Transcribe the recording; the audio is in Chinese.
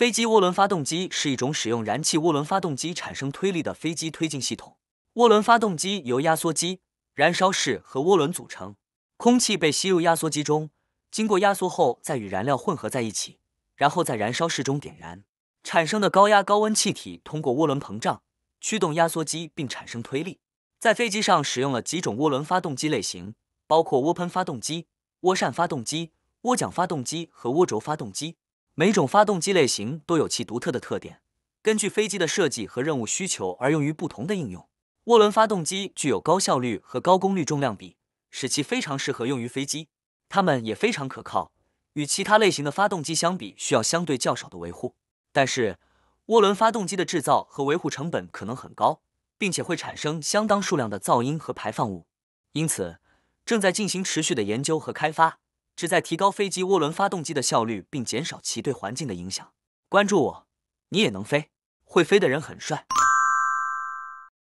飞机涡轮发动机是一种使用燃气涡轮发动机产生推力的飞机推进系统。涡轮发动机由压缩机、燃烧室和涡轮组成。空气被吸入压缩机中，经过压缩后，再与燃料混合在一起，然后在燃烧室中点燃，产生的高压高温气体通过涡轮膨胀，驱动压缩机并产生推力。在飞机上使用了几种涡轮发动机类型，包括涡喷发动机、涡扇发动机、涡桨发动机和涡轴发动机。每种发动机类型都有其独特的特点，根据飞机的设计和任务需求而用于不同的应用。涡轮发动机具有高效率和高功率重量比，使其非常适合用于飞机。它们也非常可靠，与其他类型的发动机相比，需要相对较少的维护。但是，涡轮发动机的制造和维护成本可能很高，并且会产生相当数量的噪音和排放物，因此正在进行持续的研究和开发。旨在提高飞机涡轮发动机的效率，并减少其对环境的影响。关注我，你也能飞。会飞的人很帅。